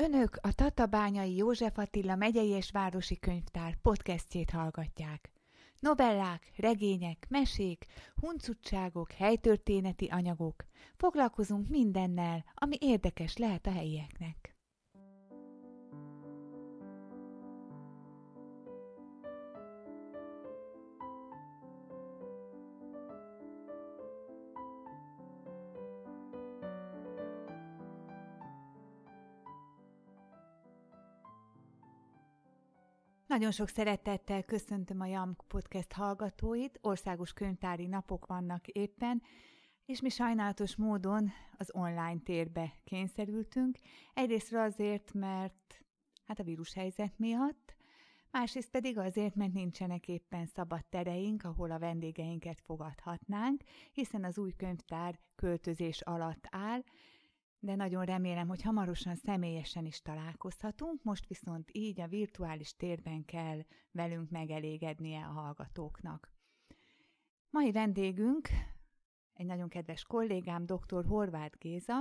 Önök a Tatabányai József Attila megyei és városi könyvtár podcastjét hallgatják. Novellák, regények, mesék, huncutságok, helytörténeti anyagok. Foglalkozunk mindennel, ami érdekes lehet a helyieknek. Nagyon sok szeretettel köszöntöm a JAM Podcast hallgatóit, országos könyvtári napok vannak éppen, és mi sajnálatos módon az online térbe kényszerültünk. Egyrészt azért, mert hát a vírus helyzet miatt, másrészt pedig azért, mert nincsenek éppen szabad tereink, ahol a vendégeinket fogadhatnánk, hiszen az új könyvtár költözés alatt áll, de nagyon remélem, hogy hamarosan személyesen is találkozhatunk, most viszont így a virtuális térben kell velünk megelégednie a hallgatóknak. Mai vendégünk egy nagyon kedves kollégám, dr. Horváth Géza,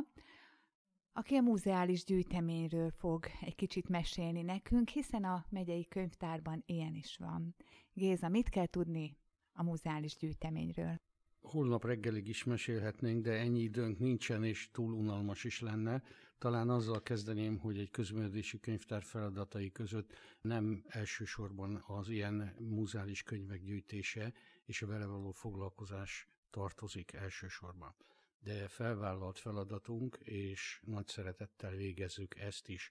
aki a múzeális gyűjteményről fog egy kicsit mesélni nekünk, hiszen a megyei könyvtárban ilyen is van. Géza, mit kell tudni a múzeális gyűjteményről? holnap reggelig is mesélhetnénk, de ennyi időnk nincsen, és túl unalmas is lenne. Talán azzal kezdeném, hogy egy közművelési könyvtár feladatai között nem elsősorban az ilyen muzális könyvek gyűjtése és a vele való foglalkozás tartozik elsősorban. De felvállalt feladatunk, és nagy szeretettel végezzük ezt is.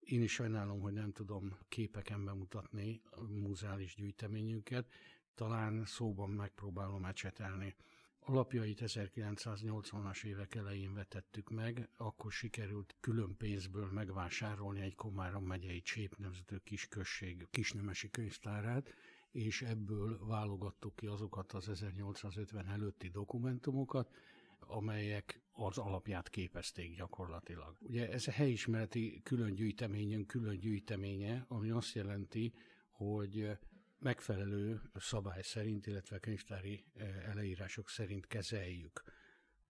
Én is sajnálom, hogy nem tudom képeken bemutatni a muzális gyűjteményünket, talán szóban megpróbálom ecsetelni. Alapjait 1980-as évek elején vetettük meg, akkor sikerült külön pénzből megvásárolni egy Komárom megyei Csép nevezető kisközség kisnemesi könyvtárát, és ebből válogattuk ki azokat az 1850 előtti dokumentumokat, amelyek az alapját képezték gyakorlatilag. Ugye ez a helyismereti külön gyűjteményünk külön gyűjteménye, ami azt jelenti, hogy megfelelő szabály szerint, illetve könyvtári eh, eleírások szerint kezeljük.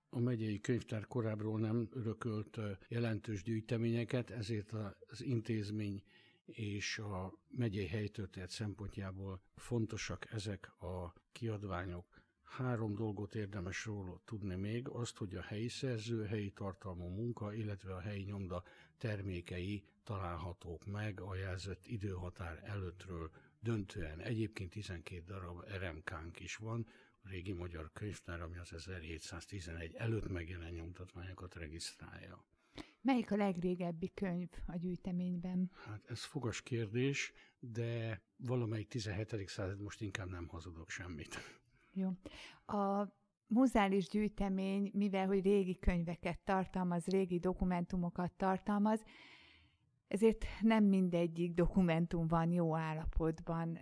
A megyei könyvtár korábbról nem örökölt eh, jelentős gyűjteményeket, ezért az intézmény és a megyei helytörténet szempontjából fontosak ezek a kiadványok. Három dolgot érdemes róla tudni még, azt, hogy a helyi szerző, helyi tartalmú munka, illetve a helyi nyomda termékei találhatók meg a jelzett időhatár előttről döntően. Egyébként 12 darab RMK-nk is van, a régi magyar könyvtár, ami az 1711 előtt megjelen nyomtatványokat regisztrálja. Melyik a legrégebbi könyv a gyűjteményben? Hát ez fogas kérdés, de valamelyik 17. század, most inkább nem hazudok semmit. Jó. A muzális gyűjtemény, mivel hogy régi könyveket tartalmaz, régi dokumentumokat tartalmaz, ezért nem mindegyik dokumentum van jó állapotban.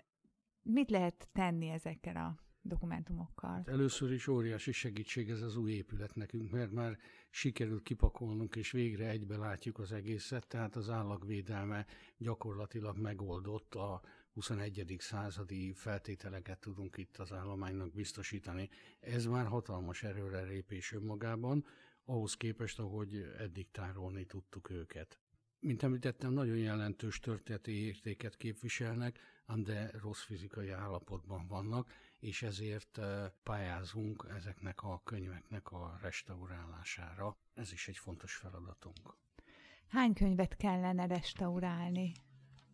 Mit lehet tenni ezekkel a dokumentumokkal? Hát először is óriási segítség ez az új épület nekünk, mert már sikerült kipakolnunk, és végre egybe látjuk az egészet, tehát az állagvédelme gyakorlatilag megoldott, a 21. századi feltételeket tudunk itt az állománynak biztosítani. Ez már hatalmas erőre lépés önmagában, ahhoz képest, ahogy eddig tárolni tudtuk őket mint említettem, nagyon jelentős történeti értéket képviselnek, ám de rossz fizikai állapotban vannak, és ezért pályázunk ezeknek a könyveknek a restaurálására. Ez is egy fontos feladatunk. Hány könyvet kellene restaurálni?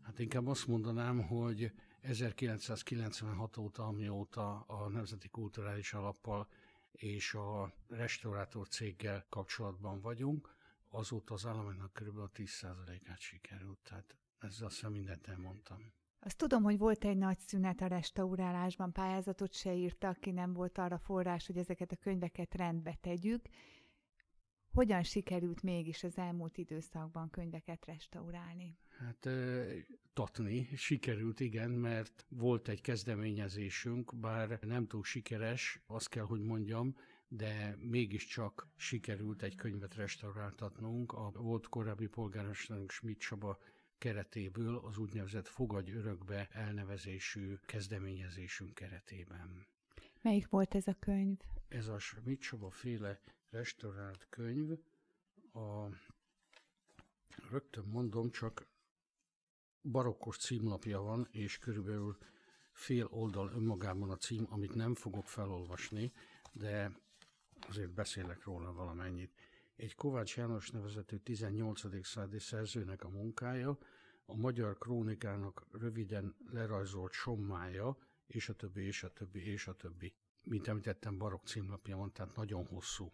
Hát inkább azt mondanám, hogy 1996 óta, amióta a Nemzeti Kulturális Alappal és a restaurátor céggel kapcsolatban vagyunk, azóta az állománynak kb. a 10%-át sikerült, tehát ez azt hiszem mindent elmondtam. Azt tudom, hogy volt egy nagy szünet a restaurálásban, pályázatot se írtak, ki nem volt arra forrás, hogy ezeket a könyveket rendbe tegyük. Hogyan sikerült mégis az elmúlt időszakban könyveket restaurálni? Hát tatni sikerült, igen, mert volt egy kezdeményezésünk, bár nem túl sikeres, azt kell, hogy mondjam, de mégiscsak sikerült egy könyvet restauráltatnunk. A volt korábbi polgármesterünk Schmidt Csaba keretéből az úgynevezett Fogadj örökbe elnevezésű kezdeményezésünk keretében. Melyik volt ez a könyv? Ez a Schmidt Csaba féle restaurált könyv, a, rögtön mondom, csak barokkos címlapja van, és körülbelül fél oldal önmagában a cím, amit nem fogok felolvasni, de azért beszélek róla valamennyit. Egy Kovács János nevezető 18. századi szerzőnek a munkája, a magyar krónikának röviden lerajzolt sommája, és a többi, és a többi, és a többi. Mint említettem, barok címlapja van, tehát nagyon hosszú.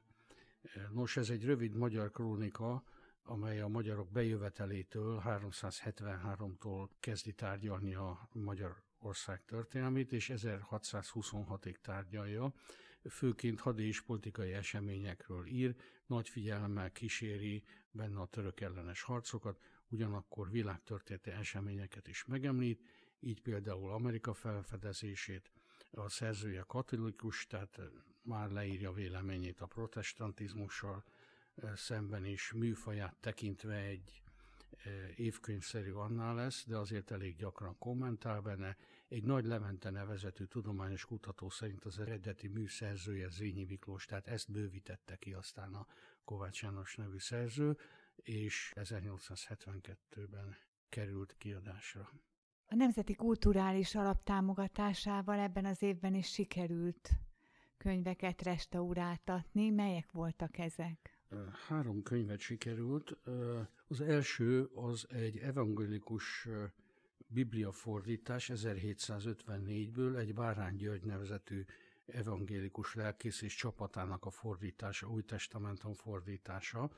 Nos, ez egy rövid magyar krónika, amely a magyarok bejövetelétől 373-tól kezdi tárgyalni a Magyarország történelmét, és 1626-ig tárgyalja főként hadi és politikai eseményekről ír, nagy figyelemmel kíséri benne a török ellenes harcokat, ugyanakkor világtörténeti eseményeket is megemlít, így például Amerika felfedezését, a szerzője katolikus, tehát már leírja véleményét a protestantizmussal szemben is, műfaját tekintve egy évkönyvszerű annál lesz, de azért elég gyakran kommentál benne. Egy nagy Levente nevezetű tudományos kutató szerint az eredeti műszerzője Zrínyi Miklós, tehát ezt bővítette ki aztán a Kovács János nevű szerző, és 1872-ben került kiadásra. A Nemzeti Kulturális Alap támogatásával ebben az évben is sikerült könyveket restauráltatni. Melyek voltak ezek? Három könyvet sikerült. Az első az egy evangélikus bibliafordítás 1754-ből egy Bárány György nevezetű evangélikus lelkész és csapatának a fordítása, új testamentum fordítása,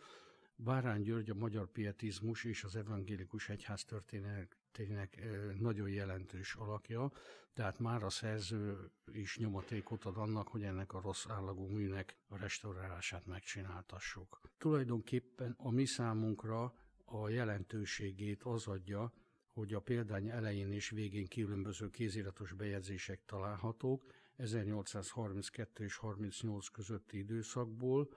Bárány György a magyar pietizmus és az evangélikus egyház történetének nagyon jelentős alakja, tehát már a szerző is nyomatékot ad annak, hogy ennek a rossz állagú műnek a restaurálását megcsináltassuk. Tulajdonképpen a mi számunkra a jelentőségét az adja, hogy a példány elején és végén különböző kéziratos bejegyzések találhatók 1832 és 38 közötti időszakból,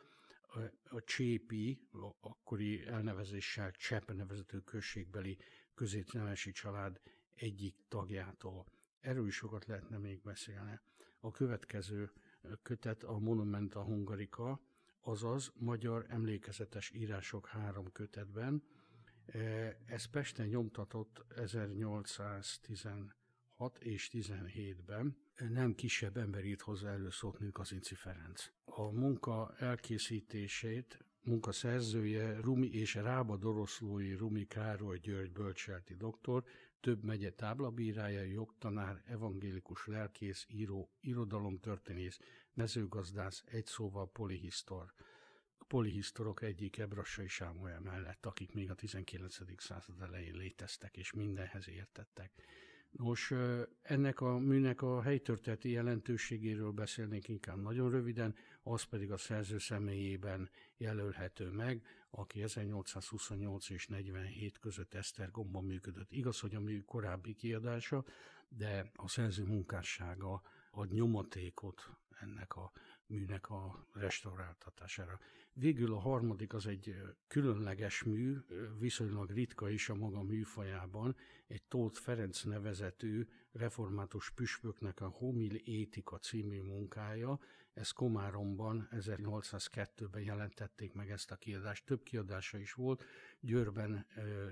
a Csépi, akkori elnevezéssel Csepp nevezető községbeli középnemesi család egyik tagjától. Erről is sokat lehetne még beszélni. A következő kötet a Monumenta Hungarika, azaz magyar emlékezetes írások három kötetben. E, ez Pesten nyomtatott 1810 6 és 17-ben nem kisebb ember írt hozzá előszót, mint Inci Ferenc. A munka elkészítését munkaszerzője Rumi és Rába Doroszlói Rumi Károly György bölcselti doktor, több megye táblabírája, jogtanár, evangélikus lelkész, író, irodalomtörténész, mezőgazdász, egy szóval polihisztor polihisztorok egyik Ebrassai Sámuel mellett, akik még a 19. század elején léteztek és mindenhez értettek. Nos, ennek a műnek a helytörténeti jelentőségéről beszélnék inkább nagyon röviden, az pedig a szerző személyében jelölhető meg, aki 1828 és 47 között Esztergomban működött. Igaz, hogy a mű korábbi kiadása, de a szerző munkássága ad nyomatékot ennek a műnek a restauráltatására. Végül a harmadik az egy különleges mű, viszonylag ritka is a maga műfajában, egy Tóth Ferenc nevezetű református püspöknek a Homil Étika című munkája. Ez Komáromban 1802-ben jelentették meg ezt a kiadást. Több kiadása is volt, Győrben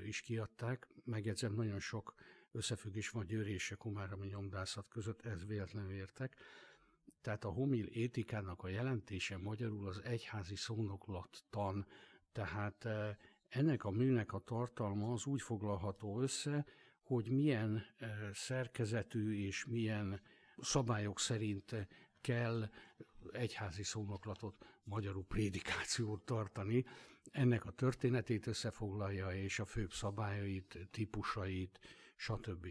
is kiadták, megjegyzem, nagyon sok összefüggés van Győr és a Komáromi nyomdászat között, ez véletlenül értek. Tehát a homil étikának a jelentése magyarul az egyházi szónoklattan, tehát e, ennek a műnek a tartalma az úgy foglalható össze, hogy milyen e, szerkezetű és milyen szabályok szerint kell egyházi szónoklatot, magyarul prédikációt tartani. Ennek a történetét összefoglalja, és a főbb szabályait, típusait, stb.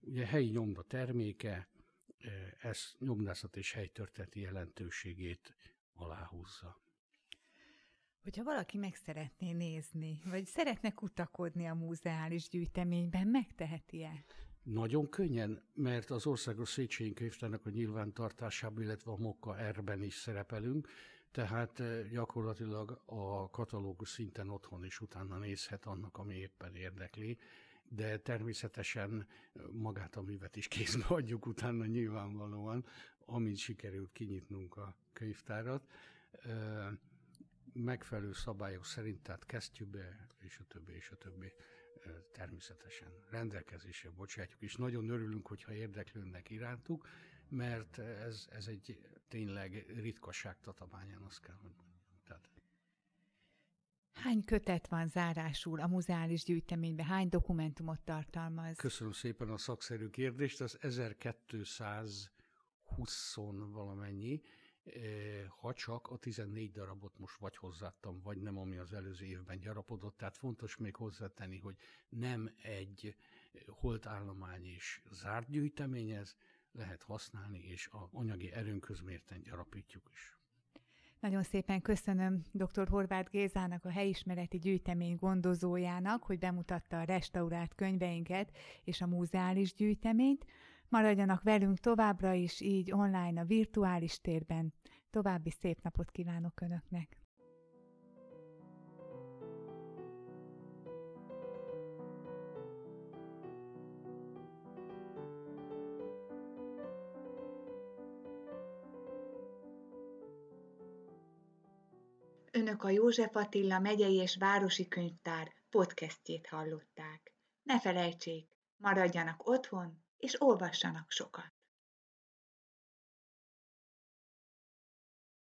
Ugye helyi nyomda terméke, ez nyomdászat és helytörténeti jelentőségét aláhúzza. Hogyha valaki meg szeretné nézni, vagy szeretne kutakodni a múzeális gyűjteményben, megteheti-e? Nagyon könnyen, mert az Országos Széchenyi-könyvtárnak a nyilvántartásában, illetve a Mokka erben is szerepelünk, tehát gyakorlatilag a katalógus szinten otthon is utána nézhet annak, ami éppen érdekli de természetesen magát a művet is kézbe adjuk utána nyilvánvalóan, amint sikerült kinyitnunk a könyvtárat. Megfelelő szabályok szerint, tehát kesztyűbe, és a többi, és a többi természetesen rendelkezésre bocsátjuk, és nagyon örülünk, hogyha érdeklődnek irántuk, mert ez, ez egy tényleg ritkaság tatabányán, azt kell, hogy Hány kötet van zárásul a muzeális gyűjteményben? Hány dokumentumot tartalmaz? Köszönöm szépen a szakszerű kérdést. Az 1220 valamennyi, eh, ha csak a 14 darabot most vagy hozzáadtam, vagy nem, ami az előző évben gyarapodott. Tehát fontos még hozzátenni, hogy nem egy eh, holtállomány és zárt gyűjtemény ez, lehet használni, és a anyagi erőnkhöz gyarapítjuk is. Nagyon szépen köszönöm dr. Horváth Gézának, a helyismereti gyűjtemény gondozójának, hogy bemutatta a restaurált könyveinket és a múzeális gyűjteményt. Maradjanak velünk továbbra is, így online a virtuális térben. További szép napot kívánok Önöknek! Önök a József Attila megyei és városi könyvtár podcastjét hallották. Ne felejtsék, maradjanak otthon, és olvassanak sokat!